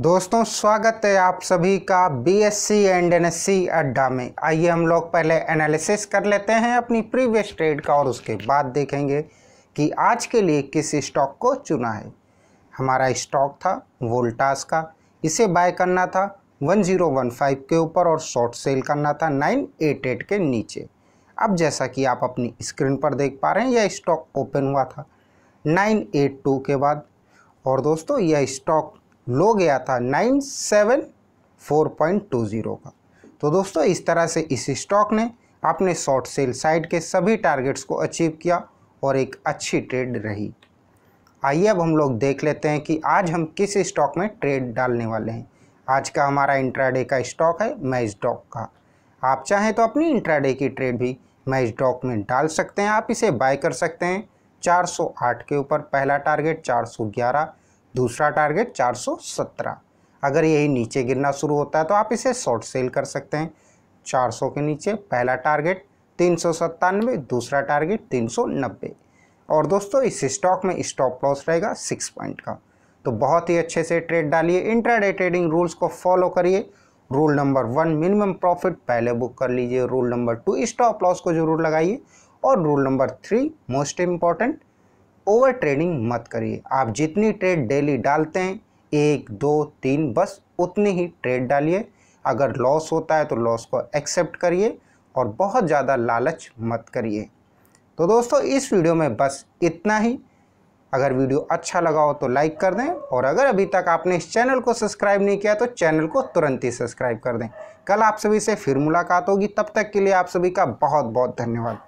दोस्तों स्वागत है आप सभी का B S C and N S C अड्डा में आइए हम लोग पहले एनालिसिस कर लेते हैं अपनी प्रीवियस ट्रेड का और उसके बाद देखेंगे कि आज के लिए किस स्टॉक को चुना है हमारा स्टॉक था वोल्टास का इसे बाय करना था 1015 के ऊपर और शॉर्ट सेल करना था 988 के नीचे अब जैसा कि आप अपनी स्क्रीन पर देख पा रहे हैं यह स्टॉक ओपन हुआ था 982 के बाद और दोस्तों यह स्टॉक लो गया था nine seven four point two zero का तो दोस्तों इस तरह से इस स्टॉक ने अपने शॉर्ट सेल साइड के सभी टारगेट्स को अचीव किया और एक अच्छी ट्रेड रही आइए अब हम लोग देख लेते हैं कि आज हम किस स्टॉक में ट्रेड डालने वाले हैं आज का हमारा इंट्राडे का स्टॉक है मैच डॉक का आप चाहें तो अपनी इंट्राडे की ट्रेड भी मैच डॉक में डाल सकते हैं आप इसे बाय कर सकते हैं 408 के ऊपर पहला टारगेट 411 दूसरा टारगेट 417 अगर यही नीचे गिरना शुरू होता है तो आप इसे शॉर्ट सेल कर सकते हैं 400 के नीचे पहला टारगेट तीन दूसरा टारगेट 390 और दोस्तों इस स्टॉक में स्टॉप लॉस रहेगा सिक्स पॉइंट का तो बहुत ही अच्छे से ट्रेड डालिए इंट्राडे ट्रेडिंग रूल्स को फॉलो करिए rule number one minimum profit पहले बुक कर लीजिए rule number two stop loss को जरूर लगाइए और rule number three most important over trading मत करिए आप जितनी ट्रेड डेली डालते हैं एक दो तीन बस उतनी ही ट्रेड डालिए अगर लॉस होता है तो लॉस को एक्सेप्ट करिए और बहुत ज़्यादा लालच मत करिए तो दोस्तों इस वीडियो में बस इतना ही अगर वीडियो अच्छा लगा हो तो लाइक कर दें और अगर अभी तक आपने इस चैनल को सब्सक्राइब नहीं किया तो चैनल को तुरंत ही सब्सक्राइब कर दें कल आप सभी से फिर मुलाकात होगी तब तक के लिए आप सभी का बहुत बहुत धन्यवाद